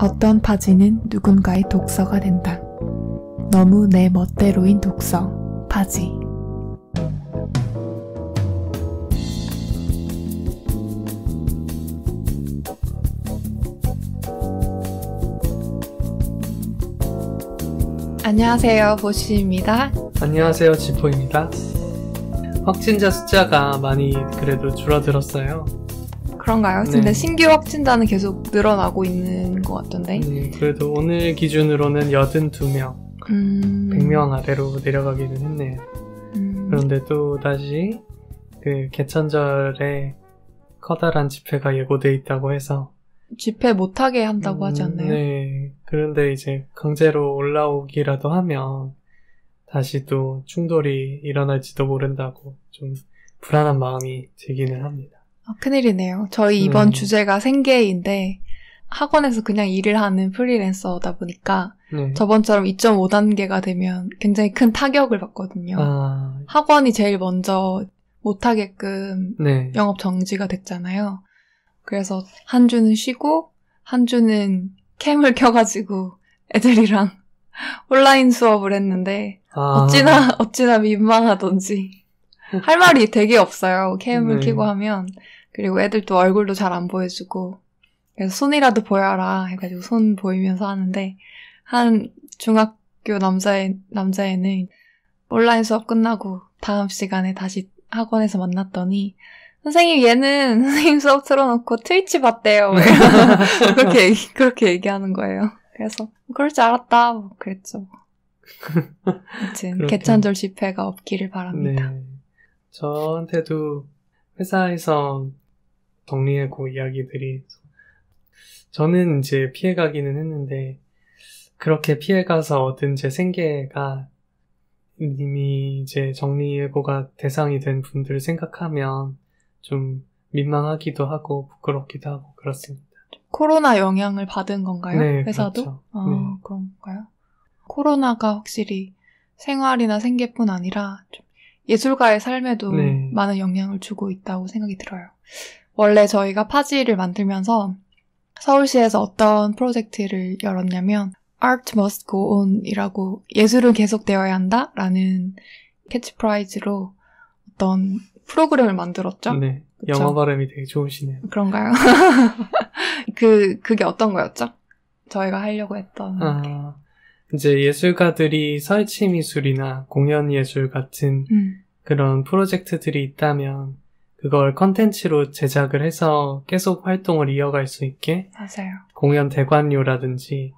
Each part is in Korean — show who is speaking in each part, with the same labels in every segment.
Speaker 1: 어떤 파지는 누군가의 독서가 된다. 너무 내 멋대로인 독서, 파지. 안녕하세요, 보시입니다.
Speaker 2: 안녕하세요, 지포입니다. 확진자 숫자가 많이 그래도 줄어들었어요.
Speaker 1: 그런가요? 네. 근데 신규 확진자는 계속 늘어나고 있는 것 같던데.
Speaker 2: 음, 그래도 오늘 기준으로는 82명, 음... 100명 아래로 내려가기는 했네요. 음... 그런데 또 다시 그 개천절에 커다란 집회가 예고돼 있다고 해서
Speaker 1: 집회 못하게 한다고 음, 하지 않나요?
Speaker 2: 네. 그런데 이제 강제로 올라오기라도 하면 다시 또 충돌이 일어날지도 모른다고 좀 불안한 마음이 들기는 합니다.
Speaker 1: 아, 큰일이네요. 저희 이번 음. 주제가 생계인데 학원에서 그냥 일을 하는 프리랜서다 보니까 네. 저번처럼 2.5단계가 되면 굉장히 큰 타격을 받거든요.
Speaker 3: 아.
Speaker 1: 학원이 제일 먼저 못하게끔 네. 영업 정지가 됐잖아요. 그래서 한 주는 쉬고 한 주는 캠을 켜가지고 애들이랑 온라인 수업을 했는데
Speaker 3: 아. 어찌나
Speaker 1: 어찌나 민망하던지 할 말이 되게 없어요. 캠을 네. 켜고 하면 그리고 애들도 얼굴도 잘 안 보여주고 그래서 손이라도 보여라 해가지고 손 보이면서 하는데 한 중학교 남자애 남자애는 온라인 수업 끝나고 다음 시간에 다시 학원에서 만났더니 선생님 얘는 선생님 수업 틀어놓고 트위치 봤대요 네. 그렇게 얘기, 그렇게 얘기하는 거예요. 그래서 그럴 줄 알았다 뭐 그랬죠. 아무튼 개천절 집회가 없기를
Speaker 3: 바랍니다.
Speaker 2: 네. 저한테도 회사에서 정리의고 그 이야기들이 저는 이제 피해가기는 했는데 그렇게 피해가서 얻은 제 생계가 이미 이제 정리예고가 대상이 된 분들을 생각하면 좀 민망하기도 하고 부끄럽기도 하고 그렇습니다.
Speaker 1: 코로나 영향을 받은 건가요? 네, 회사도? 그렇죠. 아, 네. 그런가요? 코로나가 확실히 생활이나 생계뿐 아니라 예술가의 삶에도 네. 많은 영향을 주고 있다고 생각이 들어요. 원래 저희가 파지를 만들면서 서울시에서 어떤 프로젝트를 열었냐면 Art must go on 이라고 예술은 계속되어야 한다 라는 캐치프라이즈로 어떤 프로그램을 만들었죠. 네. 그쵸? 영어
Speaker 2: 발음이 되게 좋으시네요.
Speaker 1: 그런가요? 그, 그게 어떤 거였죠? 저희가 하려고 했던.
Speaker 2: 아, 이제 예술가들이 설치 미술이나 공연 예술 같은 음. 그런 프로젝트들이 있다면 그걸 컨텐츠로 제작을 해서 계속 활동을 이어갈 수 있게 맞아요. 공연 대관료라든지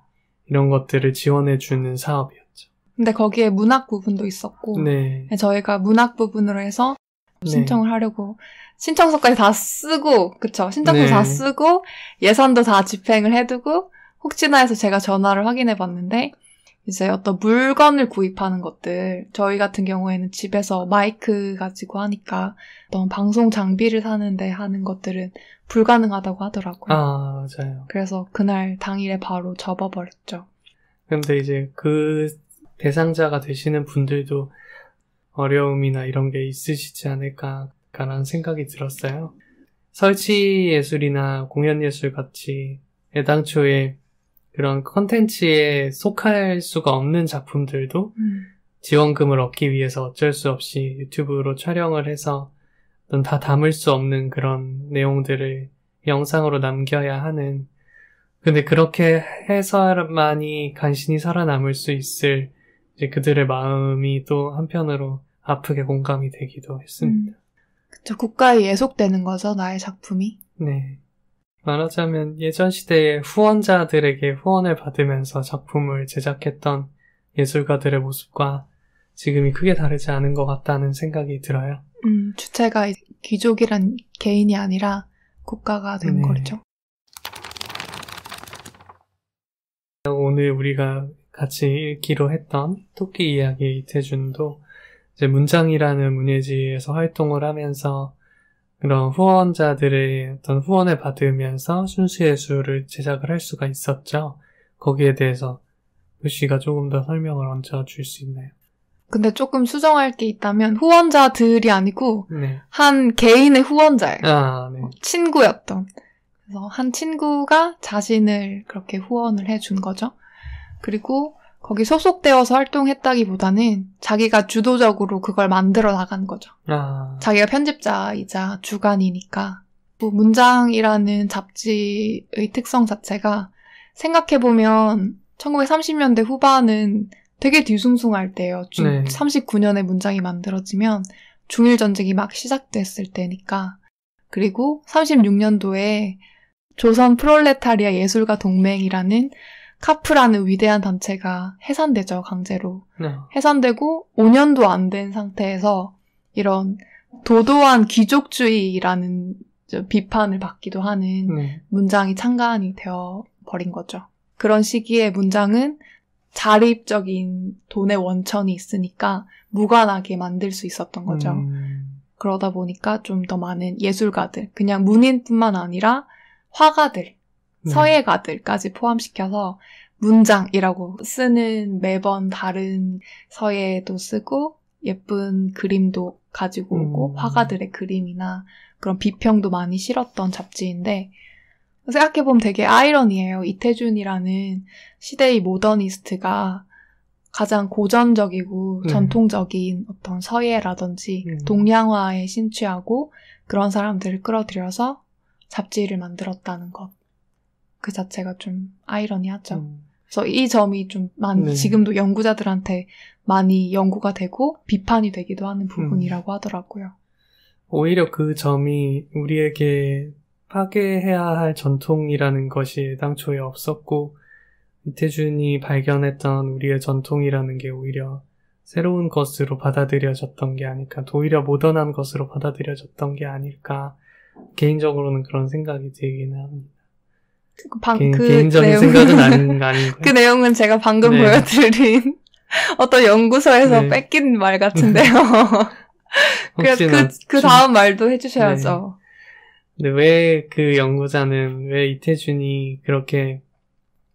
Speaker 2: 이런 것들을 지원해주는 사업이었죠.
Speaker 1: 근데 거기에 문학 부분도 있었고 네. 네 저희가 문학 부분으로 해서 네. 신청을 네. 하려고 신청서까지 다 쓰고 그쵸 신청서 네. 다 쓰고 예산도 다 집행을 해두고 혹시나 해서 제가 전화를 확인해 봤는데 이제 어떤 물건을 구입하는 것들, 저희 같은 경우에는 집에서 마이크 가지고 하니까 어떤 방송 장비를 사는데 하는 것들은 불가능하다고 하더라고요.
Speaker 3: 아, 맞아요.
Speaker 1: 그래서 그날 당일에 바로 접어버렸죠.
Speaker 2: 근데 이제 그 대상자가 되시는 분들도 어려움이나 이런 게 있으시지 않을까라는 생각이 들었어요. 설치 예술이나 공연 예술 같이 애당초에 그런 컨텐츠에 속할 수가 없는 작품들도 음. 지원금을 얻기 위해서 어쩔 수 없이 유튜브로 촬영을 해서 다 담을 수 없는 그런 내용들을 영상으로 남겨야 하는 근데 그렇게 해서만이 간신히 살아남을 수 있을 그들의 마음이 또 한편으로 아프게 공감이 되기도 했습니다.
Speaker 3: 음.
Speaker 1: 그쵸, 국가에 예속되는 거죠, 나의 작품이.
Speaker 2: 네. 말하자면 예전 시대에 후원자들에게 후원을 받으면서 작품을 제작했던 예술가들의 모습과 지금이 크게 다르지 않은 것 같다는 생각이 들어요.
Speaker 1: 음, 주체가 귀족이란 개인이 아니라 국가가 된 네. 거죠.
Speaker 2: 오늘 우리가 같이 읽기로 했던 토끼 이야기 이태준도 이제 문장이라는 문예지에서 활동을 하면서 그런 후원자들의 어떤 후원을 받으면서 순수예술을 제작을 할 수가 있었죠. 거기에 대해서 글씨가 그 조금 더 설명을 얹혀줄수 있나요?
Speaker 1: 근데 조금 수정할 게 있다면 후원자들이 아니고 네. 한 개인의 후원자예요. 아, 네. 친구였던. 그래서 한 친구가 자신을 그렇게 후원을 해 준 거죠. 그리고 거기 소속되어서 활동했다기보다는 자기가 주도적으로 그걸 만들어 나간 거죠. 아... 자기가 편집자이자 주간이니까. 뭐 문장이라는 잡지의 특성 자체가 생각해보면 1930년대 후반은 되게 뒤숭숭할 때예요. 네. 39년에 문장이 만들어지면 중일 전쟁이 막 시작됐을 때니까. 그리고 36년도에 조선 프롤레타리아 예술가 동맹이라는 카프라는 위대한 단체가 해산되죠, 강제로. 네. 해산되고 5년도 안 된 상태에서 이런 도도한 귀족주의라는 비판을 받기도 하는 네. 문장이 창간이 되어 버린 거죠. 그런 시기에 문장은 자립적인 돈의 원천이 있으니까 무관하게 만들 수 있었던 거죠. 음. 그러다 보니까 좀 더 많은 예술가들, 그냥 문인뿐만 아니라 화가들, 네. 서예가들까지 포함시켜서 문장이라고 쓰는 매번 다른 서예도 쓰고 예쁜 그림도 가지고 오고 음. 화가들의 그림이나 그런 비평도 많이 실었던 잡지인데 생각해보면 되게 아이러니해요. 이태준이라는 시대의 모더니스트가 가장 고전적이고 음. 전통적인 어떤 서예라든지 음. 동양화에 심취하고 그런 사람들을 끌어들여서 잡지를 만들었다는 것. 그 자체가 좀 아이러니하죠. 음. 그래서 이 점이 좀 많이 네. 지금도 연구자들한테 많이 연구가 되고 비판이 되기도 하는 부분이라고 음. 하더라고요.
Speaker 2: 오히려 그 점이 우리에게 파괴해야 할 전통이라는 것이 당초에 없었고 이태준이 발견했던 우리의 전통이라는 게 오히려 새로운 것으로 받아들여졌던 게 아닐까, 오히려 모던한 것으로 받아들여졌던 게 아닐까, 개인적으로는 그런 생각이 들기는 합니다. 그 방, 개, 그 개인적인 내용은, 생각은 아닌, 아닌 그 내용은
Speaker 1: 제가 방금 네. 보여드린 어떤 연구소에서 네. 뺏긴 말 같은데요.
Speaker 2: 그래서 그, 그 다음 말도 해주셔야죠. 네. 근데 왜 그 연구자는 왜 이태준이 그렇게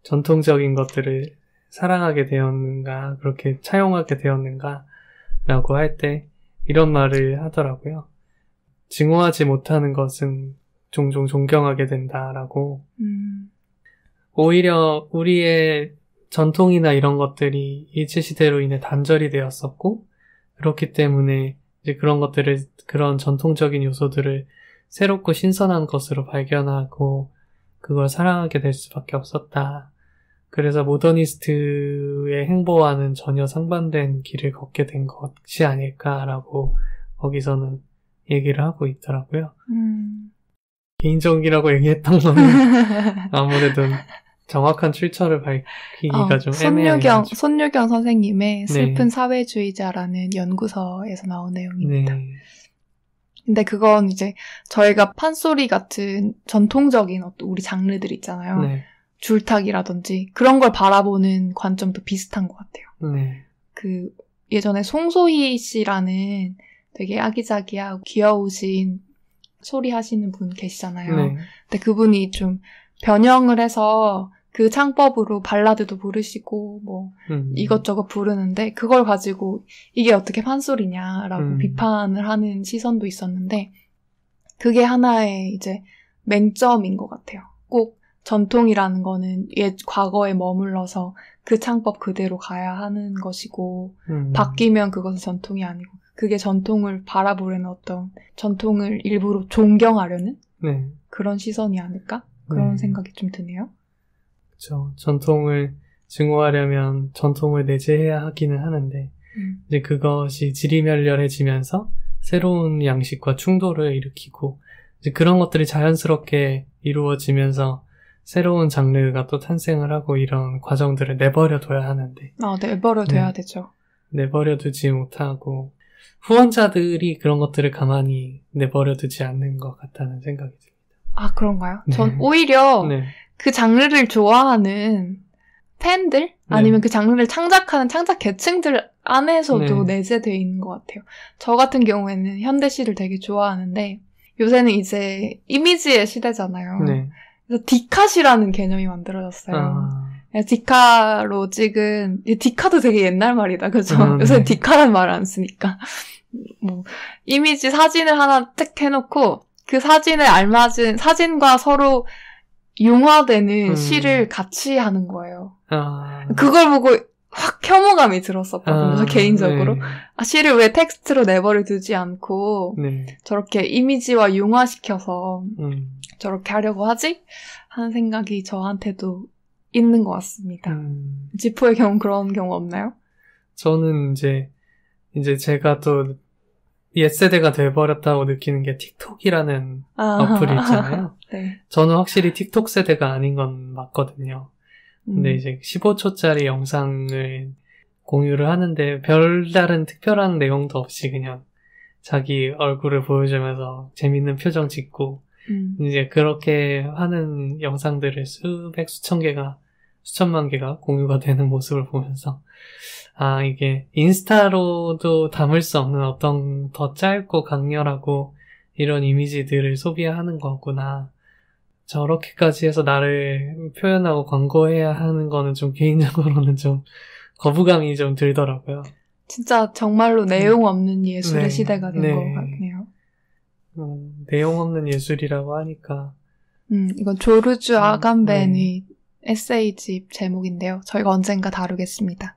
Speaker 2: 전통적인 것들을 사랑하게 되었는가, 그렇게 차용하게 되었는가, 라고 할 때 이런 말을 하더라고요. 증오하지 못하는 것은 종종 존경하게 된다라고. 음. 오히려 우리의 전통이나 이런 것들이 일제시대로 인해 단절이 되었었고, 그렇기 때문에 이제 그런 것들을, 그런 전통적인 요소들을 새롭고 신선한 것으로 발견하고, 그걸 사랑하게 될 수밖에 없었다. 그래서 모더니스트의 행보와는 전혀 상반된 길을 걷게 된 것이 아닐까라고 거기서는 얘기를 하고 있더라고요. 음. 개인적이라고 얘기했던 거는 아무래도 정확한 출처를 어, 밝히기가 어, 좀
Speaker 3: 애매해요.
Speaker 1: 손유경, 선생님의 네. 슬픈 네. 사회주의자라는 연구서에서 나온 내용입니다. 네. 근데 그건 이제 저희가 판소리 같은 전통적인 어떤 우리 장르들 있잖아요. 네. 줄타기라든지 그런 걸 바라보는 관점도 비슷한 것
Speaker 3: 같아요. 네.
Speaker 1: 그 예전에 송소희 씨라는 되게 아기자기하고 귀여우신 소리 하시는 분 계시잖아요. 네. 근데 그분이 좀 변형을 해서 그 창법으로 발라드도 부르시고 뭐
Speaker 3: 음. 이것저것
Speaker 1: 부르는데 그걸 가지고 이게 어떻게 판소리냐라고 음. 비판을 하는 시선도 있었는데 그게 하나의 이제 맹점인 것 같아요. 꼭 전통이라는 거는 옛 과거에 머물러서 그 창법 그대로 가야 하는 것이고
Speaker 3: 음. 바뀌면
Speaker 1: 그것은 전통이 아니고 그게 전통을 바라보려는 어떤 전통을 일부러 존경하려는 네. 그런 시선이 아닐까 그런 네. 생각이 좀 드네요.
Speaker 2: 그렇죠. 전통을 증오하려면 전통을 내재해야 하기는 하는데 음. 이제 그것이 지리멸렬해지면서 새로운 양식과 충돌을 일으키고 이제 그런 것들이 자연스럽게 이루어지면서 새로운 장르가 또 탄생을 하고 이런 과정들을 내버려둬야 하는데.
Speaker 1: 아, 내버려둬야 네. 되죠.
Speaker 2: 내버려두지 못하고 후원자들이 그런 것들을 가만히 내버려 두지 않는 것 같다는 생각이 듭니다.
Speaker 1: 아, 그런가요? 네. 전 오히려 네. 그 장르를 좋아하는 팬들 네. 아니면 그 장르를 창작하는 창작 계층들 안에서도 네. 내재되어 있는 것 같아요. 저 같은 경우에는 현대시를 되게 좋아하는데 요새는 이제 이미지의 시대잖아요. 네. 그래서 디카시라는 개념이 만들어졌어요. 아. 네, 디카로 찍은 디카도 되게 옛날 말이다 그죠? 아, 네. 요새 디카란 말 안 쓰니까 뭐 이미지 사진을 하나 택 해놓고 그 사진을 알맞은 사진과 서로 융화되는 음. 시를 같이 하는 거예요. 아. 그걸 보고 확 혐오감이 들었었거든요. 아, 개인적으로 네. 아, 시를 왜 텍스트로 내버려 두지 않고 네. 저렇게 이미지와 융화시켜서 음. 저렇게 하려고 하지 하는 생각이 저한테도 있는 것 같습니다. 음. 지포의 경우 그런 경우 없나요?
Speaker 2: 저는 이제 이제 제가 또 옛세대가 돼버렸다고 느끼는 게 틱톡이라는 아, 어플이 있잖아요. 네. 저는 확실히 틱톡 세대가 아닌 건 맞거든요. 근데 음. 이제 15초짜리 영상을 공유를 하는데 별다른 특별한 내용도 없이 그냥 자기 얼굴을 보여주면서 재밌는 표정 짓고 음. 이제 그렇게 하는 영상들을 수백 수천 개가 수천만 개가 공유가 되는 모습을 보면서 아 이게 인스타로도 담을 수 없는 어떤 더 짧고 강렬하고 이런 이미지들을 소비하는 거구나 저렇게까지 해서 나를 표현하고 광고해야 하는 거는 좀 개인적으로는 좀 거부감이 좀 들더라고요.
Speaker 1: 진짜 정말로 내용 네. 없는 예술의 네, 시대가 된것 네. 같아요.
Speaker 3: 음,
Speaker 2: 내용 없는 예술이라고 하니까.
Speaker 1: 음, 이건 조르주 음, 아간벤의 음, 네. 에세이집 제목인데요. 저희가 언젠가 다루겠습니다.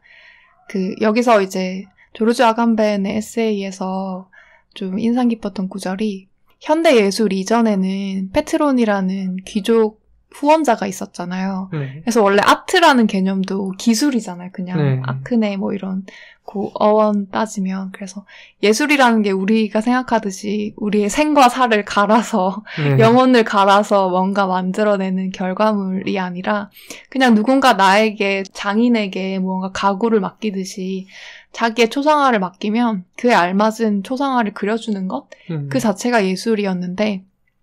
Speaker 1: 그, 여기서 이제 조르주 아간벤의 에세이에서 좀 인상 깊었던 구절이 현대 예술 이전에는 페트론이라는 귀족 후원자가 있었잖아요. 네. 그래서 원래 아트라는 개념도 기술이잖아요. 그냥 네. 아크네 뭐 이런 고 어원 따지면 그래서 예술이라는 게 우리가 생각하듯이 우리의 생과 사를 갈아서 네. 영혼을 갈아서 뭔가 만들어내는 결과물이 아니라 그냥 누군가 나에게 장인에게 뭔가 가구를 맡기듯이 자기의 초상화를 맡기면 그에 알맞은 초상화를 그려주는 것그 음. 자체가 예술이었는데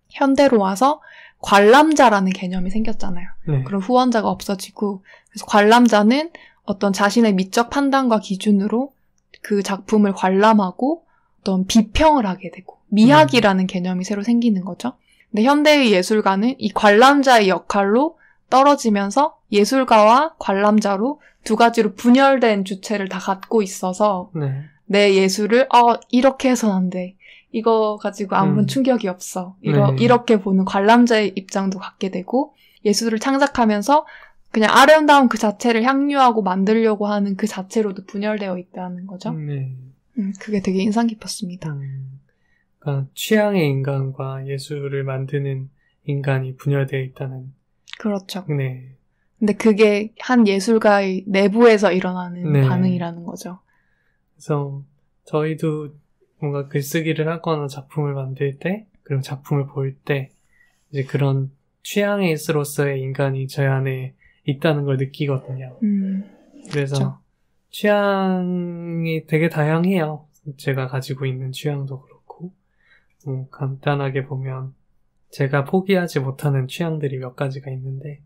Speaker 1: 현대로 와서 관람자라는 개념이 생겼잖아요. 네. 그런 후원자가 없어지고 그래서 관람자는 어떤 자신의 미적 판단과 기준으로 그 작품을 관람하고 어떤 비평을 하게 되고 미학이라는 음. 개념이 새로 생기는 거죠. 근데 현대의 예술가는 이 관람자의 역할로 떨어지면서 예술가와 관람자로 두 가지로 분열된 주체를 다 갖고 있어서 네. 내 예술을 어 이렇게 해서는 안 돼. 이거 가지고 아무런 음. 충격이 없어. 이러, 네. 이렇게 보는 관람자의 입장도 갖게 되고 예술을 창작하면서 그냥 아름다운 그 자체를 향유하고 만들려고 하는 그 자체로도 분열되어 있다는 거죠. 음, 네. 음, 그게 되게 인상 깊었습니다. 음,
Speaker 2: 그러니까 취향의 인간과 예술을 만드는 인간이 분열되어 있다는. 그렇죠. 네.
Speaker 1: 근데 그게 한 예술가의 내부에서 일어나는 네. 반응이라는 거죠.
Speaker 2: 그래서 저희도 뭔가 글쓰기를 하거나 작품을 만들 때, 그리고 작품을 볼 때, 이제 그런 취향의 있으로서의 인간이 저 안에 있다는 걸 느끼거든요. 음, 그래서 그렇 취향이 되게 다양해요. 제가 가지고 있는 취향도 그렇고, 음, 간단하게 보면 제가 포기하지 못하는 취향들이 몇 가지가 있는데,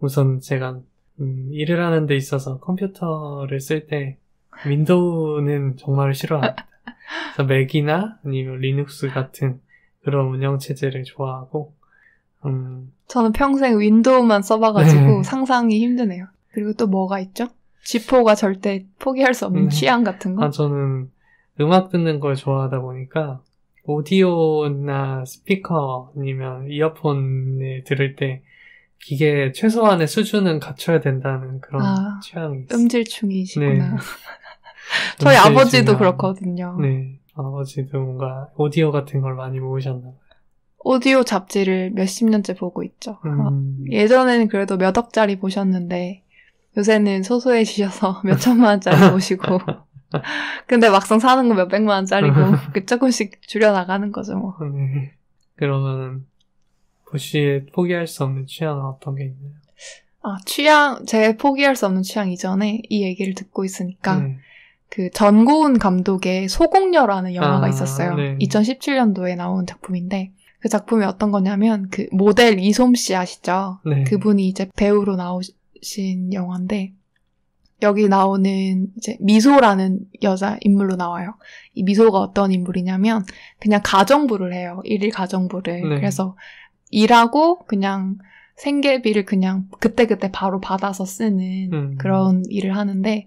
Speaker 2: 우선 제가 음, 일을 하는 데 있어서 컴퓨터를 쓸 때 윈도우는 정말 싫어합니다. 그래서 맥이나 아니면 리눅스 같은 그런 운영 체제를 좋아하고 음.
Speaker 1: 저는 평생 윈도우만 써봐가지고 네. 상상이 힘드네요. 그리고 또 뭐가 있죠? 지포가 절대 포기할 수 없는 네. 취향 같은 거? 아,
Speaker 2: 저는 음악 듣는 걸 좋아하다 보니까 오디오나 스피커 아니면 이어폰을 들을 때 기계 최소한의 수준은 갖춰야 된다는 그런 아, 취향이
Speaker 1: 있어요. 음질충이시구나. 네. 저희 아버지도 그렇거든요. 네.
Speaker 2: 아버지도 뭔가 오디오 같은 걸 많이 모으셨나봐요.
Speaker 1: 오디오 잡지를 몇십 년째 보고 있죠. 음. 어, 예전에는 그래도 몇 억짜리 보셨는데 요새는 소소해지셔서 몇 천만 원짜리 보시고 근데 막상 사는 거 몇 백만 원짜리고 그 조금씩 줄여 나가는 거죠 뭐.
Speaker 2: 네. 그러면 은 보시에 포기할 수 없는 취향은 어떤 게 있나요?
Speaker 1: 아 취향 제 포기할 수 없는 취향 이전에 이 얘기를 듣고 있으니까 네. 그 전고은 감독의 소공녀라는 영화가 아, 있었어요. 네. 2017년도에 나온 작품인데 그 작품이 어떤 거냐면 그 모델 이솜 씨 아시죠? 네. 그분이 이제 배우로 나오신 영화인데 여기 나오는 이제 미소라는 여자 인물로 나와요. 이 미소가 어떤 인물이냐면 그냥 가정부를 해요. 일일 가정부를. 네. 그래서 일하고 그냥 생계비를 그냥 그때그때 바로 받아서 쓰는 음. 그런 일을 하는데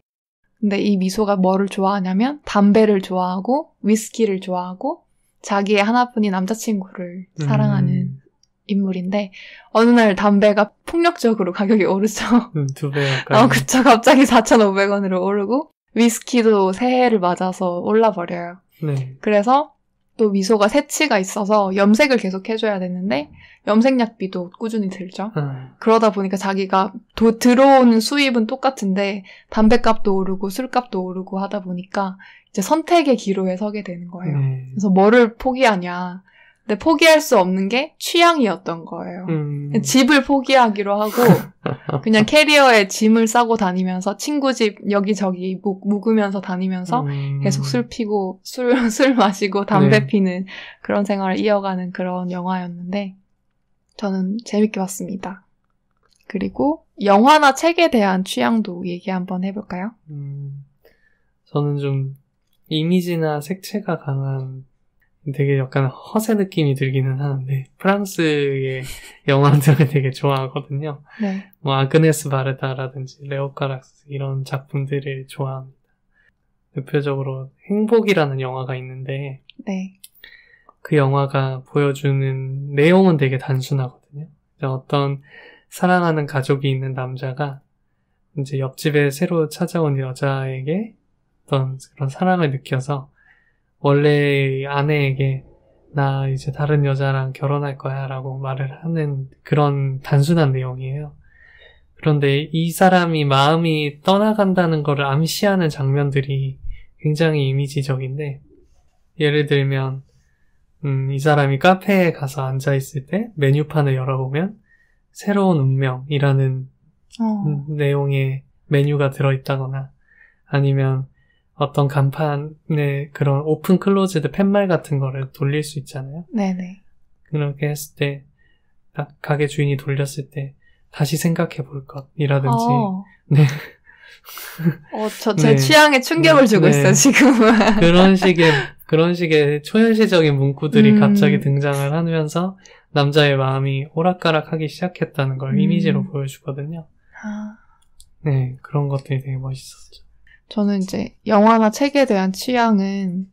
Speaker 1: 근데 이 미소가 뭐를 좋아하냐면 담배를 좋아하고 위스키를 좋아하고 자기의 하나뿐인 남자친구를 음. 사랑하는 인물인데 어느 날 담배가 폭력적으로 가격이 오르죠.
Speaker 3: 음, 두배 가 어,
Speaker 1: 그쵸. 갑자기 4,500원으로 오르고 위스키도 새해를 맞아서 올라버려요. 네. 그래서 또 미소가 새치가 있어서 염색을 계속 해줘야 되는데 염색 약비도 꾸준히 들죠. 음. 그러다 보니까 자기가 도, 들어오는 수입은 똑같은데 담배값도 오르고 술값도 오르고 하다 보니까 이제 선택의 기로에 서게 되는 거예요. 음. 그래서 뭐를 포기하냐. 근데 포기할 수 없는 게 취향이었던 거예요. 음... 집을 포기하기로 하고 그냥 캐리어에 짐을 싸고 다니면서 친구 집 여기저기 묵으면서 다니면서 음... 계속 술 피고 술, 술 마시고 담배 네. 피는 그런 생활을 이어가는 그런 영화였는데 저는 재밌게 봤습니다. 그리고 영화나 책에 대한 취향도 얘기 한번 해볼까요? 음,
Speaker 2: 저는 좀 이미지나 색채가 강한 되게 약간 허세 느낌이 들기는 하는데 프랑스의 영화들을 되게 좋아하거든요. 네. 뭐 아그네스 바르다라든지 레오 카락스 이런 작품들을 좋아합니다. 대표적으로 행복이라는 영화가 있는데 네. 그 영화가 보여주는 내용은 되게 단순하거든요. 어떤 사랑하는 가족이 있는 남자가 이제 옆집에 새로 찾아온 여자에게 어떤 그런 사랑을 느껴서 원래 아내에게 나 이제 다른 여자랑 결혼할 거야 라고 말을 하는 그런 단순한 내용이에요. 그런데 이 사람이 마음이 떠나간다는 것을 암시하는 장면들이 굉장히 이미지적인데, 예를 들면, 음, 이 사람이 카페에 가서 앉아있을 때 메뉴판을 열어보면, 새로운 운명이라는 어. 음, 내용의 메뉴가 들어있다거나, 아니면 어떤 간판의 그런 오픈 클로즈드 팻말 같은 거를 돌릴 수 있잖아요. 네네. 그렇게 했을 때, 가게 주인이 돌렸을 때, 다시 생각해 볼 것이라든지. 어. 네.
Speaker 1: 어, 저, 제 네. 취향에 충격을 네. 주고 네. 있어, 지금은. 그런 식의,
Speaker 2: 그런 식의 초현실적인 문구들이 음. 갑자기 등장을 하면서 남자의 마음이 오락가락 하기 시작했다는 걸 음. 이미지로 보여주거든요. 아. 네, 그런 것들이 되게 멋있었죠.
Speaker 1: 저는 이제 영화나 책에 대한 취향은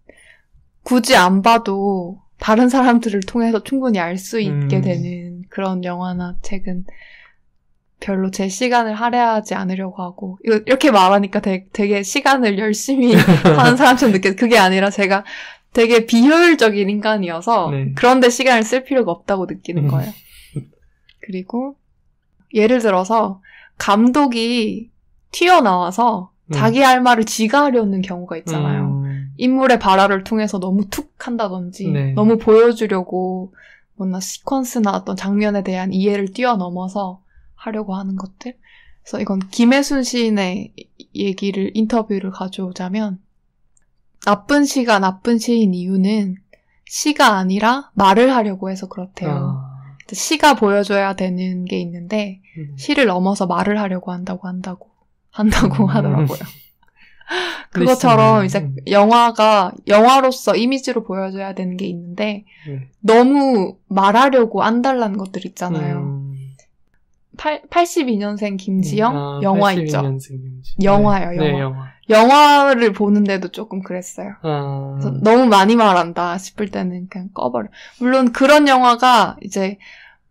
Speaker 1: 굳이 안 봐도 다른 사람들을 통해서 충분히 알 수 있게 음. 되는 그런 영화나 책은 별로 제 시간을 할애하지 않으려고 하고 이렇게 말하니까 되게, 되게 시간을 열심히 하는 사람처럼 느껴 그게 아니라 제가 되게 비효율적인 인간이어서 네. 그런데 시간을 쓸 필요가 없다고 느끼는 음. 거예요. 그리고 예를 들어서 감독이 튀어나와서 음. 자기 할 말을 지가 하려는 경우가 있잖아요. 음. 인물의 발화를 통해서 너무 툭 한다든지, 네. 너무 보여주려고 뭔가 시퀀스나 어떤 장면에 대한 이해를 뛰어넘어서 하려고 하는 것들. 그래서 이건 김혜순 시인의 얘기를, 인터뷰를 가져오자면, 나쁜 시가 나쁜 시인 이유는 시가 아니라 말을 하려고 해서 그렇대요. 아. 시가 보여줘야 되는 게 있는데, 음. 시를 넘어서 말을 하려고 한다고 한다고. 한다고 음. 하더라고요.
Speaker 3: 그것처럼 이제
Speaker 1: 영화가 영화로서 이미지로 보여줘야 되는 게 있는데 네. 너무 말하려고 안달난 것들 있잖아요. 음. 8, 2년생 김지영 음. 아, 영화 82년생 있죠.
Speaker 3: 김지.
Speaker 1: 네. 영화요, 네, 영화. 네, 영화. 영화를 보는데도 조금 그랬어요. 아... 너무 많이 말한다 싶을 때는 그냥 꺼버려. 물론 그런 영화가 이제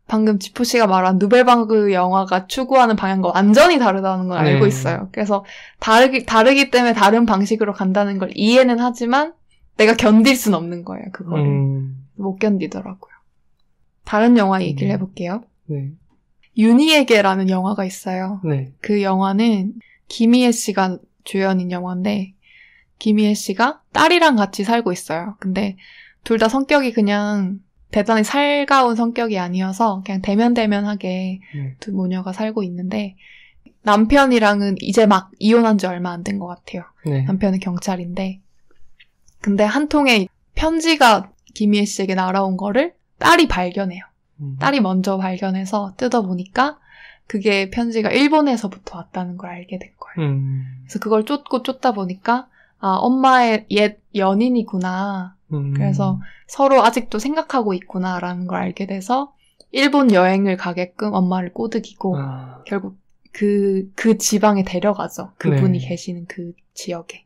Speaker 1: 방금 지프 씨가 말한 누벨방그 영화가 추구하는 방향과 완전히 다르다는 걸 알고 네. 있어요. 그래서 다르기 다르기 때문에 다른 방식으로 간다는 걸 이해는 하지만 내가 견딜 순 없는 거예요. 그거를 음. 못 견디더라고요. 다른 영화 네. 얘기를 해볼게요. 네. 윤희에게라는 영화가 있어요. 네. 그 영화는 김희애 씨가 주연인 영화인데 김희애 씨가 딸이랑 같이 살고 있어요. 근데 둘 다 성격이 그냥 대단히 살가운 성격이 아니어서 그냥 대면대면하게 네. 두 모녀가 살고 있는데 남편이랑은 이제 막 이혼한 지 얼마 안 된 것 같아요. 네. 남편은 경찰인데 근데 한 통의 편지가 김희애 씨에게 날아온 거를 딸이 발견해요. 음. 딸이 먼저 발견해서 뜯어보니까 그게 편지가 일본에서부터 왔다는 걸 알게 된
Speaker 3: 거예요. 음.
Speaker 1: 그래서 그걸 쫓고 쫓다 보니까 아 엄마의 옛 연인이구나. 음. 그래서 서로 아직도 생각하고 있구나라는 걸 알게 돼서 일본 여행을 가게끔 엄마를 꼬드기고 아. 결국 그, 그 지방에 데려가죠. 그분이 네. 계시는 그 지역에.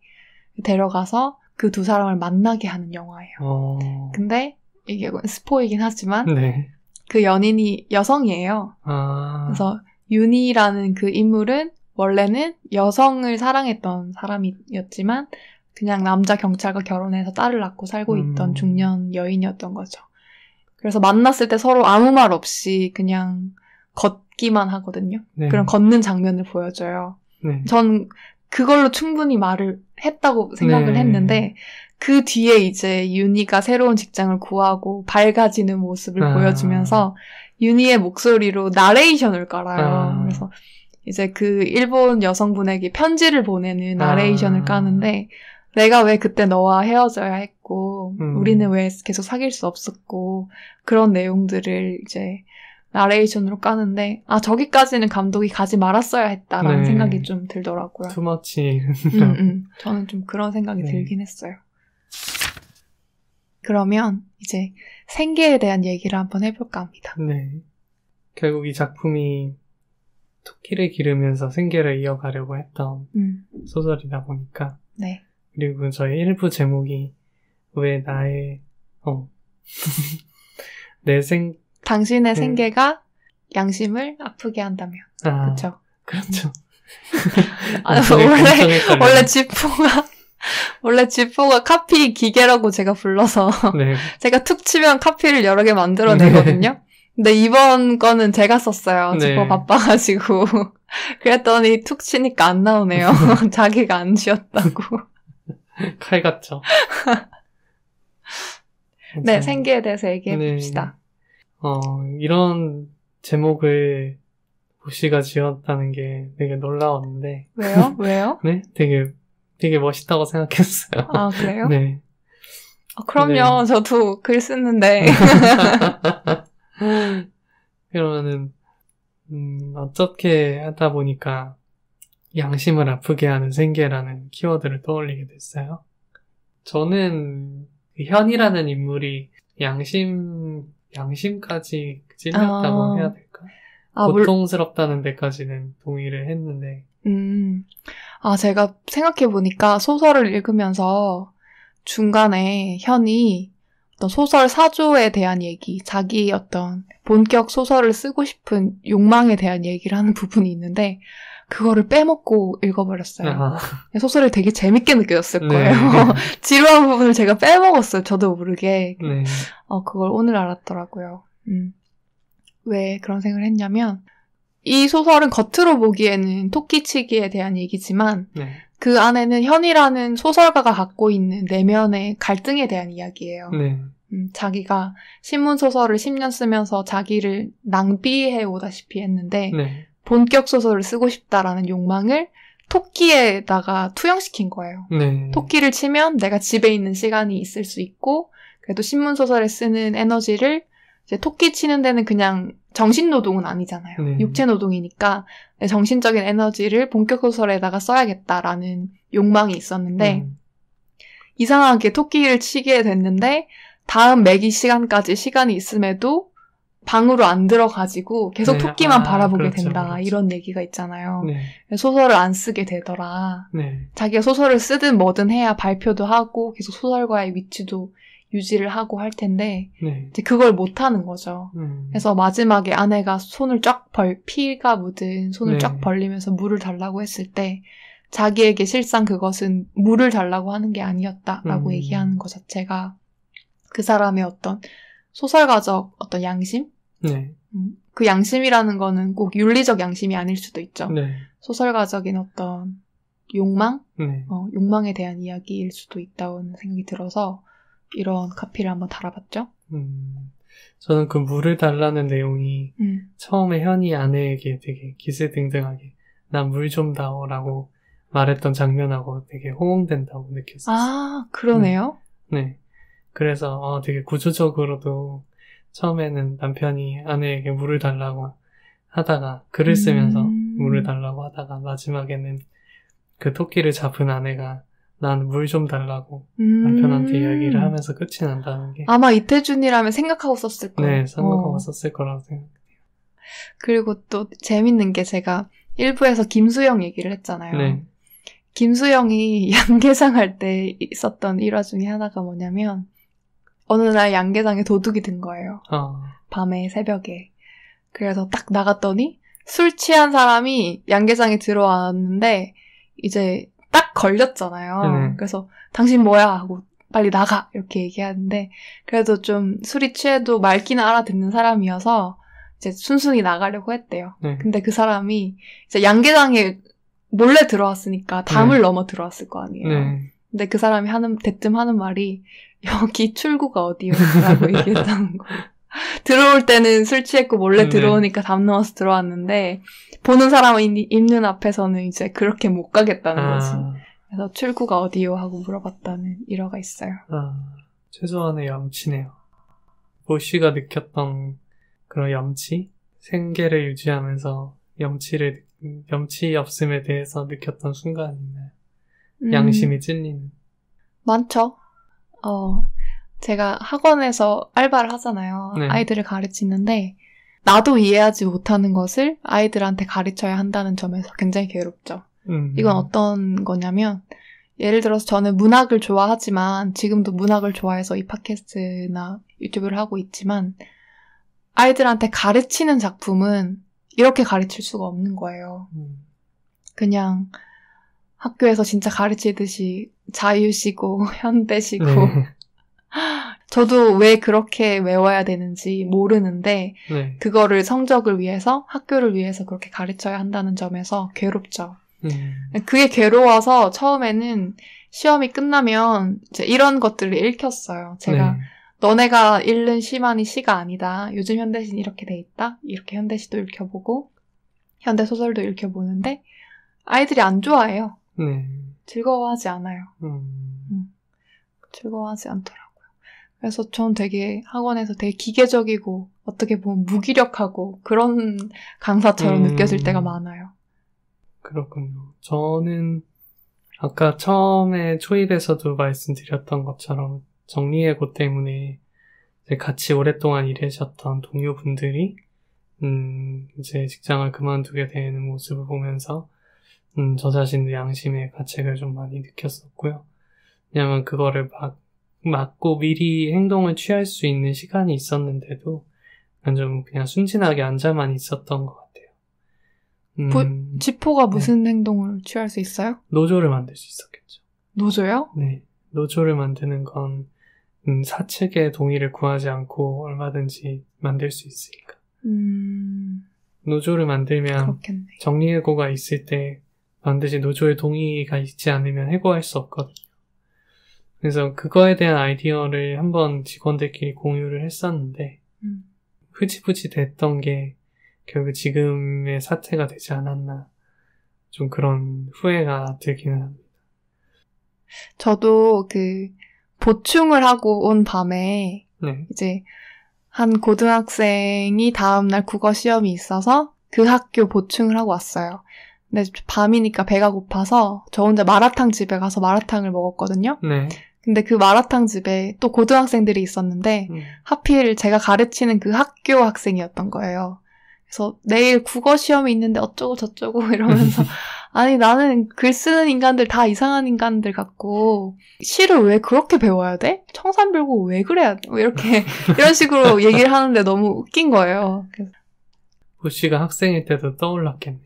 Speaker 1: 데려가서 그 두 사람을 만나게 하는 영화예요.
Speaker 3: 어.
Speaker 1: 근데 이게 뭐 스포이긴 하지만 네. 그 연인이 여성이에요.
Speaker 3: 아. 그래서
Speaker 1: 윤희라는 그 인물은 원래는 여성을 사랑했던 사람이었지만 그냥 남자 경찰과 결혼해서 딸을 낳고 살고 있던 음. 중년 여인이었던 거죠. 그래서 만났을 때 서로 아무 말 없이 그냥 걷기만 하거든요. 네. 그런 걷는 장면을 보여줘요. 네. 전 그걸로 충분히 말을 했다고 생각을 네. 했는데 그 뒤에 이제 윤희가 새로운 직장을 구하고 밝아지는 모습을 아. 보여주면서 윤희의 목소리로 나레이션을 깔아요. 아. 그래서 이제 그 일본 여성분에게 편지를 보내는 아. 나레이션을 아. 까는데 내가 왜 그때 너와 헤어져야 했고, 음. 우리는 왜 계속 사귈 수 없었고, 그런 내용들을 이제 나레이션으로 까는데, 아, 저기까지는 감독이 가지 말았어야 했다라는 네. 생각이 좀 들더라고요.
Speaker 2: 투머치.
Speaker 3: 음, 음.
Speaker 1: 저는 좀 그런 생각이 네. 들긴 했어요. 그러면 이제 생계에 대한 얘기를 한번 해볼까 합니다.
Speaker 3: 네.
Speaker 2: 결국 이 작품이 토끼를 기르면서 생계를 이어가려고 했던 음. 소설이다 보니까 네. 그리고 저희 일부 제목이 왜 나의 어. 내 생. 당신의 음.
Speaker 1: 생계가 양심을 아프게 한다면. 아, 그렇죠. 그렇죠.
Speaker 3: 아, 원래 원래
Speaker 1: 지포가 원래 지포가 카피 기계라고 제가 불러서 네. 제가 툭 치면 카피를 여러 개 만들어내거든요. 네. 근데 이번 거는 제가 썼어요. 네. 지포 바빠가지고 그랬더니 툭 치니까 안 나오네요. 자기가 안 지었다고.
Speaker 2: 칼 같죠. 네, 네, 생계에 대해서 얘기해 네. 봅시다. 네. 어, 이런 제목을 보시가 지었다는 게 되게 놀라웠는데.
Speaker 3: 왜요? 왜요?
Speaker 2: 네, 되게, 되게 멋있다고 생각했어요. 아, 그래요? 네.
Speaker 3: 어, 그럼요.
Speaker 1: 네. 저도 글 쓰는데.
Speaker 2: 그러면은, 음, 어떻게 하다 보니까 양심을 아프게 하는 생계라는 키워드를 떠올리게 됐어요. 저는 그 현이라는 인물이 양심, 양심까지 찔렸다고 아... 해야 될까? 아, 고통스럽다는 물... 데까지는 동의를 했는데.
Speaker 1: 음. 아, 제가 생각해보니까 소설을 읽으면서 중간에 현이 어떤 소설 사조에 대한 얘기, 자기 어떤 본격 소설을 쓰고 싶은 욕망에 대한 얘기를 하는 부분이 있는데, 그거를 빼먹고 읽어버렸어요. 아하. 소설을 되게 재밌게 느껴졌을 네. 거예요. 네. 지루한 부분을 제가 빼먹었어요. 저도 모르게. 네. 어, 그걸 오늘 알았더라고요. 음. 왜 그런 생각을 했냐면, 이 소설은 겉으로 보기에는 토끼치기에 대한 얘기지만, 네. 그 안에는 현이라는 소설가가 갖고 있는 내면의 갈등에 대한 이야기예요. 네. 음, 자기가 신문 소설을 10년 쓰면서 자기를 낭비해 오다시피 했는데, 네. 본격 소설을 쓰고 싶다라는 욕망을 토끼에다가 투영시킨 거예요. 네. 토끼를 치면 내가 집에 있는 시간이 있을 수 있고 그래도 신문 소설에 쓰는 에너지를 이제 토끼 치는 데는 그냥 정신 노동은 아니잖아요. 네. 육체 노동이니까 정신적인 에너지를 본격 소설에다가 써야겠다라는 욕망이 있었는데 음. 이상하게 토끼를 치게 됐는데 다음 매기 시간까지 시간이 있음에도 방으로 안 들어가지고 계속 네. 토끼만 아, 바라보게 그렇죠, 된다 그렇죠. 이런 얘기가 있잖아요. 네. 소설을 안 쓰게 되더라. 네. 자기가 소설을 쓰든 뭐든 해야 발표도 하고 계속 소설가의 위치도 유지를 하고 할 텐데 네. 이제 그걸 못 하는 거죠. 음. 그래서 마지막에 아내가 손을 쫙벌 피가 묻은 손을 네. 쫙 벌리면서 물을 달라고 했을 때 자기에게 실상 그것은 물을 달라고 하는 게 아니었다라고 음. 얘기하는 것 자체가 그 사람의 어떤 소설가적 어떤 양심 네. 음. 그 양심이라는 거는 꼭 윤리적 양심이 아닐 수도 있죠. 네. 소설가적인 어떤 욕망, 네. 어, 욕망에 대한 이야기일 수도 있다는 생각이 들어서 이런 카피를 한번 달아봤죠.
Speaker 2: 음, 저는 그 물을 달라는 내용이 음. 처음에 현이 아내에게 되게 기세등등하게 난 물 좀 다오라고 말했던 장면하고 되게 호응된다고 느꼈어요.
Speaker 1: 아, 그러네요.
Speaker 2: 네. 네. 그래서 어, 되게 구조적으로도 처음에는 남편이 아내에게 물을 달라고 하다가 글을 쓰면서 음. 물을 달라고 하다가 마지막에는 그 토끼를 잡은 아내가 난 물 좀 달라고 음. 남편한테 이야기를 하면서 끝이 난다는 게 아마
Speaker 1: 이태준이라면 생각하고 썼을 거예요. 네, 생각하고 어.
Speaker 2: 썼을 거라고 생각해요.
Speaker 1: 그리고 또 재밌는 게 제가 1부에서 김수영 얘기를 했잖아요. 네. 김수영이 양계상 할 때 있었던 일화 중에 하나가 뭐냐면 어느 날 양계장에 도둑이 든 거예요. 어. 밤에 새벽에. 그래서 딱 나갔더니 술 취한 사람이 양계장에 들어왔는데 이제 딱 걸렸잖아요. 음. 그래서 당신 뭐야 하고 빨리 나가 이렇게 얘기하는데 그래도 좀 술이 취해도 맑기는 알아듣는 사람이어서 이제 순순히 나가려고 했대요. 음. 근데 그 사람이 이제 양계장에 몰래 들어왔으니까 담을 네. 넘어 들어왔을 거 아니에요. 네. 근데 그 사람이 하는 대뜸 하는 말이 여기 출구가 어디요라고 얘기했던 거. 들어올 때는 술 취했고 몰래 음, 네. 들어오니까 담 넣어서 들어왔는데 보는 사람 입눈 앞에서는 이제 그렇게 못 가겠다는 아. 거지. 그래서 출구가 어디요 하고 물어봤다는 일화가 있어요.
Speaker 2: 아, 최소한의 염치네요. 보쉬가 느꼈던 그런 염치, 생계를 유지하면서 염치를 염치 없음에 대해서 느꼈던 순간이네요. 음. 양심이 찔리는.
Speaker 1: 많죠. 어, 제가 학원에서 알바를 하잖아요. 네. 아이들을 가르치는데, 나도 이해하지 못하는 것을 아이들한테 가르쳐야 한다는 점에서 굉장히 괴롭죠. 음. 이건 어떤 거냐면, 예를 들어서 저는 문학을 좋아하지만, 지금도 문학을 좋아해서 이 팟캐스트나 유튜브를 하고 있지만, 아이들한테 가르치는 작품은 이렇게 가르칠 수가 없는 거예요. 음. 그냥 학교에서 진짜 가르치듯이 자유시고 현대시고 네. 저도 왜 그렇게 외워야 되는지 모르는데 네. 그거를 성적을 위해서 학교를 위해서 그렇게 가르쳐야 한다는 점에서 괴롭죠. 네. 그게 괴로워서 처음에는 시험이 끝나면 이런 것들을 읽혔어요. 제가 네. 너네가 읽는 시만이 시가 아니다. 요즘 현대시는 이렇게 돼 있다. 이렇게 현대시도 읽혀보고 현대 소설도 읽혀보는데 아이들이 안 좋아해요. 네. 즐거워하지 않아요.
Speaker 3: 음.
Speaker 1: 음. 즐거워하지 않더라고요. 그래서 전 되게 학원에서 되게 기계적이고 어떻게 보면 무기력하고 그런 강사처럼 음. 느껴질 때가 많아요.
Speaker 2: 그렇군요. 저는 아까 처음에 초입에서도 말씀드렸던 것처럼 정리해고 때문에 같이 오랫동안 일하셨던 동료분들이 음, 이제 직장을 그만두게 되는 모습을 보면서 음, 저 자신도 양심의 가책을 좀 많이 느꼈었고요. 왜냐면 그거를 막, 막고 미리 행동을 취할 수 있는 시간이 있었는데도 좀 그냥 순진하게 앉아만 있었던 것 같아요. 음, 부,
Speaker 1: 지포가 네. 무슨 네. 행동을 취할 수 있어요?
Speaker 2: 노조를 만들 수 있었겠죠. 노조요? 네. 노조를 만드는 건 음, 사측의 동의를 구하지 않고 얼마든지 만들 수 있으니까.
Speaker 3: 음...
Speaker 2: 노조를 만들면 그렇겠네. 정리해고가 있을 때 반드시 노조의 동의가 있지 않으면 해고할 수 없거든요. 그래서 그거에 대한 아이디어를 한번 직원들끼리 공유를 했었는데 음. 흐지부지 됐던 게 결국 지금의 사태가 되지 않았나 좀 그런 후회가 들기는 합니다.
Speaker 1: 저도 그 보충을 하고 온 밤에 네. 이제 한 고등학생이 다음날 국어 시험이 있어서 그 학교 보충을 하고 왔어요. 근데 밤이니까 배가 고파서 저 혼자 마라탕 집에 가서 마라탕을 먹었거든요. 네. 근데 그 마라탕 집에 또 고등학생들이 있었는데 음. 하필 제가 가르치는 그 학교 학생이었던 거예요. 그래서 내일 국어 시험이 있는데 어쩌고 저쩌고 이러면서 아니 나는 글 쓰는 인간들 다 이상한 인간들 같고 시를 왜 그렇게 배워야 돼? 청산별고 왜 그래야 돼? 뭐 이렇게 이런 식으로 얘기를 하는데 너무 웃긴 거예요. 그래서.
Speaker 2: 호시가 학생일 때도 떠올랐겠네요.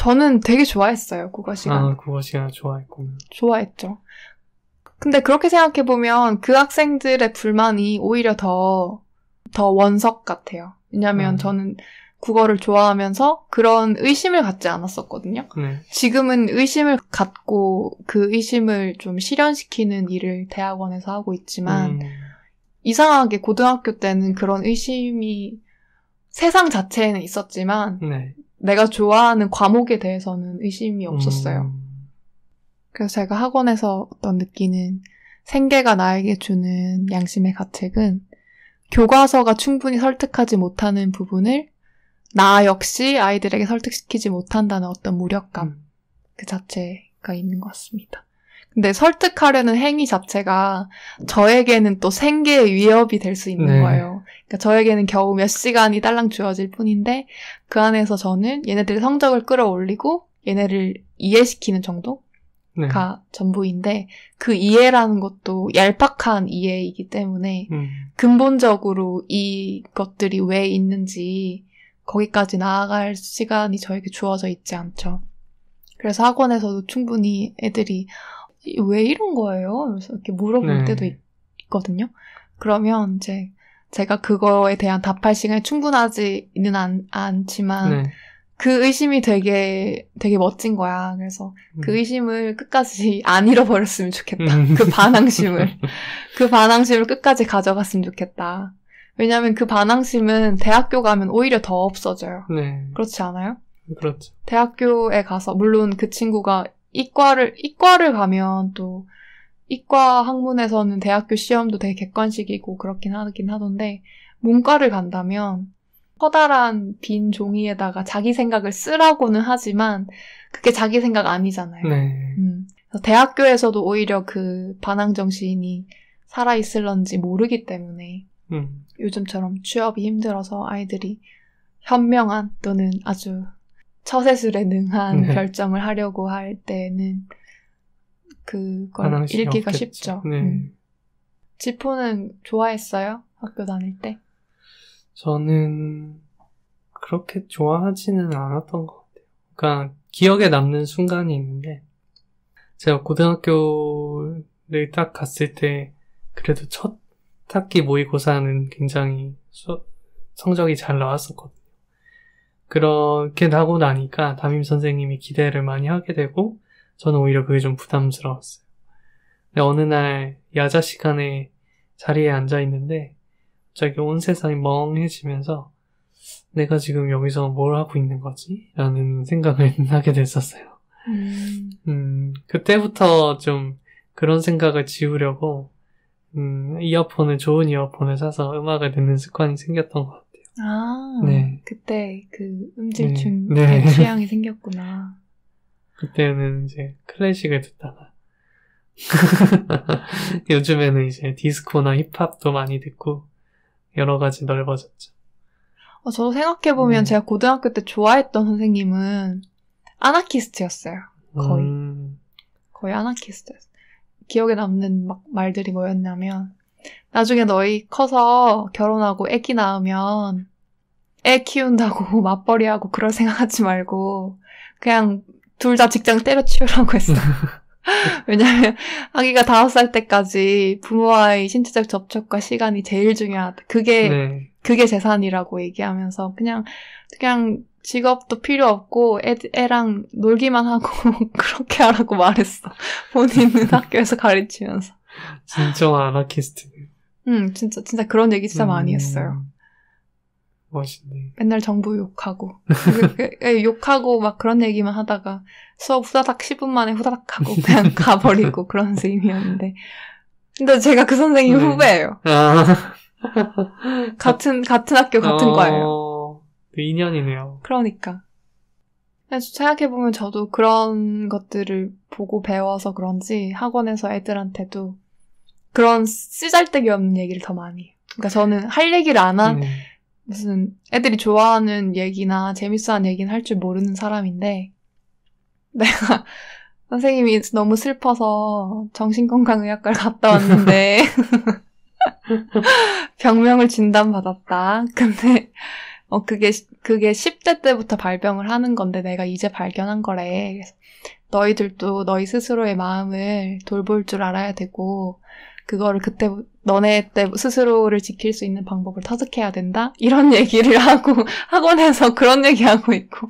Speaker 1: 저는 되게 좋아했어요, 국어 시간. 아,
Speaker 2: 국어 시간 좋아했군요.
Speaker 1: 좋아했죠. 근데 그렇게 생각해보면 그 학생들의 불만이 오히려 더, 더 원석 같아요. 왜냐면 음. 저는 국어를 좋아하면서 그런 의심을 갖지 않았었거든요. 네. 지금은 의심을 갖고 그 의심을 좀 실현시키는 일을 대학원에서 하고 있지만, 음. 이상하게 고등학교 때는 그런 의심이 세상 자체에는 있었지만, 네. 내가 좋아하는 과목에 대해서는 의심이 음. 없었어요. 음. 그래서 제가 학원에서 어떤 느끼는 생계가 나에게 주는 양심의 가책은 교과서가 충분히 설득하지 못하는 부분을 나 역시 아이들에게 설득시키지 못한다는 어떤 무력감 음. 그 자체가 있는 것 같습니다. 근데 설득하려는 행위 자체가 저에게는 또 생계의 위협이 될 수 있는 네. 거예요. 그러니까 저에게는 겨우 몇 시간이 딸랑 주어질 뿐인데 그 안에서 저는 얘네들의 성적을 끌어올리고 얘네를 이해시키는 네. 정도가 네. 전부인데 그 이해라는 것도 얄팍한 이해이기 때문에 음. 근본적으로 이것들이 왜 있는지 거기까지 나아갈 시간이 저에게 주어져 있지 않죠. 그래서 학원에서도 충분히 애들이 왜 이런 거예요? 이렇게 물어볼 네. 때도 있, 거든요 그러면 이제 제가 그거에 대한 답할 시간이 충분하지는 않, 않지만 네. 그 의심이 되게 되게 멋진 거야. 그래서 그 음. 의심을 끝까지 안 잃어버렸으면 좋겠다. 음. 그 반항심을 그 반항심을 끝까지 가져갔으면 좋겠다. 왜냐하면 그 반항심은 대학교 가면 오히려 더 없어져요. 네. 그렇지 않아요? 그렇죠. 대학교에 가서 물론 그 친구가 이과를 이과를 가면 또 이과 학문에서는 대학교 시험도 되게 객관식이고 그렇긴 하긴 하던데 문과를 간다면 커다란 빈 종이에다가 자기 생각을 쓰라고는 하지만 그게 자기 생각 아니잖아요. 네. 음. 대학교에서도 오히려 그 반항 정신이 살아 있을런지 모르기 때문에 음. 요즘처럼 취업이 힘들어서 아이들이 현명한 또는 아주 처세술에 능한 네. 결정을 하려고 할 때는 그걸 읽기가 없겠지. 쉽죠. 네. 음. 지포는 좋아했어요? 학교 다닐 때?
Speaker 2: 저는 그렇게 좋아하지는 않았던 것 같아요. 그러니까 기억에 남는 순간이 있는데 제가 고등학교를 딱 갔을 때 그래도 첫 학기 모의고사는 굉장히 수, 성적이 잘 나왔었거든요. 그렇게 나고 나니까 담임 선생님이 기대를 많이 하게 되고 저는 오히려 그게 좀 부담스러웠어요. 근데 어느 날 야자 시간에 자리에 앉아 있는데 갑자기 온 세상이 멍해지면서 내가 지금 여기서 뭘 하고 있는 거지? 라는 생각을 하게 됐었어요.
Speaker 3: 음.
Speaker 2: 음, 그때부터 좀 그런 생각을 지우려고, 음, 이어폰을, 좋은 이어폰을 사서 음악을 듣는 습관이 생겼던 것 같아요.
Speaker 3: 아, 네. 그때
Speaker 1: 그 음질충 네. 네. 취향이 생겼구나.
Speaker 2: 그때는 이제 클래식을 듣다가 요즘에는 이제 디스코나 힙합도 많이 듣고 여러 가지 넓어졌죠.
Speaker 1: 어, 저도 생각해 보면 네. 음. 제가 고등학교 때 좋아했던 선생님은 아나키스트였어요.
Speaker 3: 거의 음.
Speaker 1: 거의 아나키스트. 기억에 남는 막 말들이 뭐였냐면 나중에 너희 커서 결혼하고 애기 낳으면 애 키운다고 맞벌이하고 그럴 생각하지 말고 그냥 둘 다 직장 때려치우라고 했어. 왜냐면 아기가 다섯 살 때까지 부모와의 신체적 접촉과 시간이 제일 중요하다. 그게 네. 그게 재산이라고 얘기하면서 그냥 그냥 직업도 필요 없고 애, 애랑 놀기만 하고 그렇게 하라고 말했어. 본인은 학교에서 가르치면서.
Speaker 2: 진정 한 아나키스트.
Speaker 1: 응, 진짜, 진짜 그런 얘기 진짜 음. 많이 했어요.
Speaker 3: 멋있네.
Speaker 1: 맨날 정부 욕하고. 그, 그, 그, 예, 욕하고 막 그런 얘기만 하다가 수업 후다닥 10분 만에 후다닥 하고 그냥 가버리고 그런 선생님이었는데. 근데 제가 그 선생님 네. 후배예요. 아. 같은, 같은 학교,
Speaker 2: 같은 어... 과예요. 그 인연이네요.
Speaker 1: 그러니까. 생각해보면 저도 그런 것들을 보고 배워서 그런지 학원에서 애들한테도 그런 쓰잘데기 없는 얘기를 더 많이 해요. 그러니까 저는 할 얘기를 안한 음. 무슨 애들이 좋아하는 얘기나 재밌어하는 얘기는 할 줄 모르는 사람인데 내가 선생님이 너무 슬퍼서 정신건강의학과를 갔다 왔는데 병명을 진단받았다. 근데 어 그게 그게 10대 때부터 발병을 하는 건데 내가 이제 발견한 거래. 그래서 너희들도 너희 스스로의 마음을 돌볼 줄 알아야 되고 그거를 그때 너네 때 스스로를 지킬 수 있는 방법을 터득해야 된다 이런 얘기를 하고 학원에서 그런
Speaker 2: 얘기하고 있고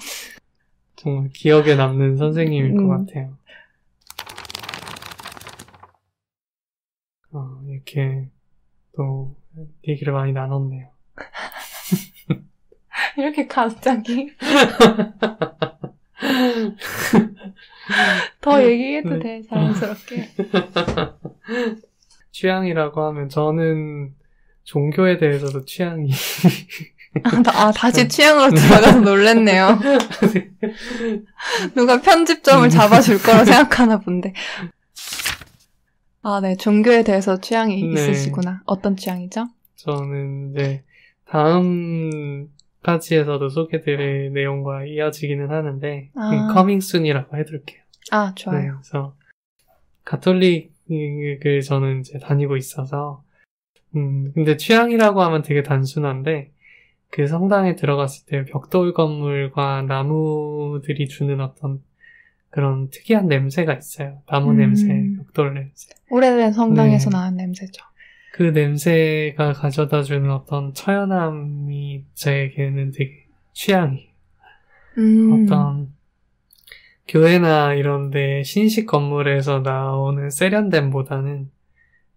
Speaker 2: 정말 기억에 남는 선생님일 음. 것 같아요. 어, 이렇게 또 얘기를 많이 나눴네요.
Speaker 3: 이렇게 갑자기 더 얘기해도 네. 돼 자연스럽게.
Speaker 2: 취향이라고 하면 저는 종교에 대해서도 취향이 아, 다, 아, 다시 취향으로 들어가서
Speaker 1: 놀랬네요. 누가 편집점을 음. 잡아줄 거라 생각하나 본데. 아, 네. 종교에 대해서 취향이 네. 있으시구나. 어떤
Speaker 3: 취향이죠?
Speaker 2: 저는 이제 다음 까지에서도 소개드릴 내용과 이어지기는 하는데 아. 음, 커밍순이라고 해둘게요. 아, 좋아요. 네, 그래서 가톨릭 그 저는 이제 다니고 있어서 음 근데 취향이라고 하면 되게 단순한데 그 성당에 들어갔을 때 벽돌 건물과 나무들이 주는 어떤 그런 특이한 냄새가 있어요. 나무 음. 냄새, 벽돌 냄새. 오래된 성당에서
Speaker 1: 네. 나는 냄새죠.
Speaker 2: 그 냄새가 가져다 주는 어떤 처연함이 제게는 되게 취향이
Speaker 3: 음. 어떤
Speaker 2: 교회나 이런데 신식 건물에서 나오는 세련됨보다는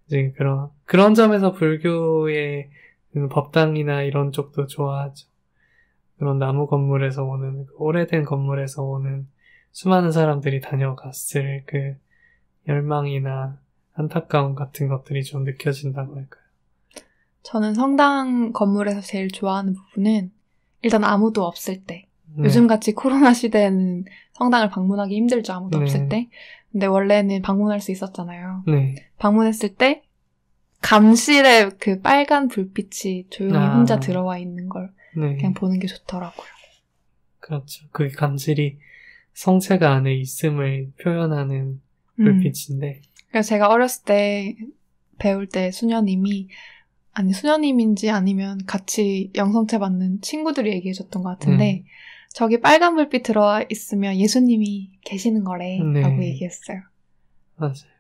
Speaker 2: 이제 그런 그런 점에서 불교의 그 법당이나 이런 쪽도 좋아하죠. 그런 나무 건물에서 오는 그 오래된 건물에서 오는 수많은 사람들이 다녀갔을 그 열망이나 안타까움 같은 것들이 좀 느껴진다고 할까요?
Speaker 1: 저는 성당 건물에서 제일 좋아하는 부분은 일단 아무도 없을 때 네. 요즘같이 코로나 시대에는 성당을 방문하기 힘들죠. 아무도 네. 없을 때. 근데 원래는 방문할 수 있었잖아요. 네. 방문했을 때 감실에 그 빨간 불빛이 조용히 아. 혼자 들어와 있는 걸 네. 그냥 보는 게 좋더라고요.
Speaker 2: 그렇죠. 그 감실이 성체가 안에 있음을 표현하는 음. 불빛인데. 음.
Speaker 1: 그래서 제가 어렸을 때 배울 때 수녀님이 아니 수녀님인지 아니면 같이 영성체 받는 친구들이 얘기해줬던 것 같은데 음. 저기 빨간 불빛 들어와 있으면 예수님이 계시는 거래. 네. 라고 얘기했어요.
Speaker 2: 맞아요.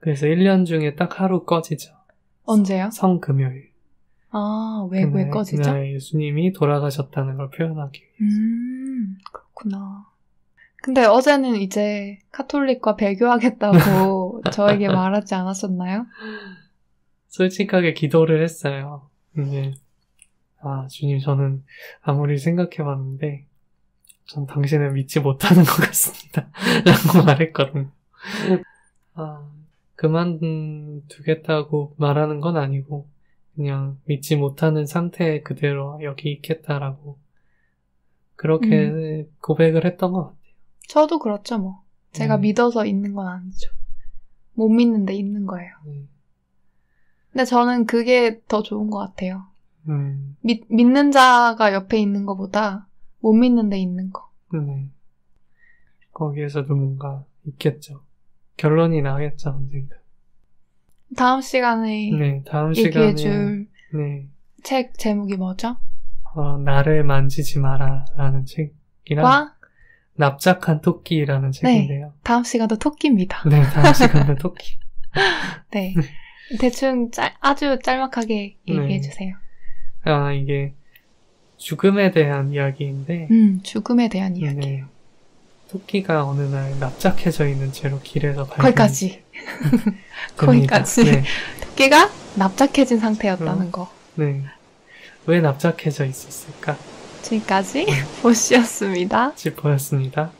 Speaker 2: 그래서 1년 중에 딱 하루 꺼지죠. 언제요? 성금요일.
Speaker 1: 아, 왜, 그날, 왜 꺼지죠? 그날
Speaker 2: 예수님이 돌아가셨다는 걸 표현하기 위해서.
Speaker 1: 음, 그렇구나. 근데 어제는 이제 카톨릭과 배교하겠다고 저에게 말하지 않았었나요?
Speaker 2: 솔직하게 기도를 했어요. 이제, 아, 주님, 저는 아무리 생각해봤는데, 전 당신을 믿지 못하는 것 같습니다. 라고 말했거든요. 아, 그만두겠다고 말하는 건 아니고, 그냥 믿지 못하는 상태 그대로 여기 있겠다라고, 그렇게 음. 고백을 했던 것 같아요.
Speaker 1: 저도 그렇죠, 뭐. 제가 음. 믿어서 있는 건 아니죠. 못 믿는데 있는 거예요. 음. 근데 저는 그게 더 좋은 것 같아요. 음. 믿, 믿는 자가 옆에 있는 것보다 못 믿는 데 있는 거.
Speaker 2: 네. 거기에서도 뭔가 있겠죠. 결론이 나겠죠, 언젠가.
Speaker 1: 다음 시간에 네, 다음 시간에 얘기해줄 네. 책 제목이 뭐죠?
Speaker 2: 어, 나를 만지지 마라라는 책이랑 와? 납작한 토끼라는 네. 책인데요. 네,
Speaker 1: 다음 시간도 토끼입니다.
Speaker 3: 네, 다음 시간도 토끼.
Speaker 1: 네. 대충 짤, 아주 짤막하게
Speaker 2: 얘기해 주세요. 네. 아, 이게 죽음에 대한 이야기인데. 음, 죽음에 대한 이야기예요. 네. 토끼가 어느 날 납작해져 있는 채로 길에서 발견. 거기까지.
Speaker 1: 거기까지. 네. 토끼가 납작해진 상태였다는 어, 거.
Speaker 2: 네. 왜 납작해져 있었을까?
Speaker 1: 지금까지 네.
Speaker 2: 보시였습니다. 지퍼였습니다.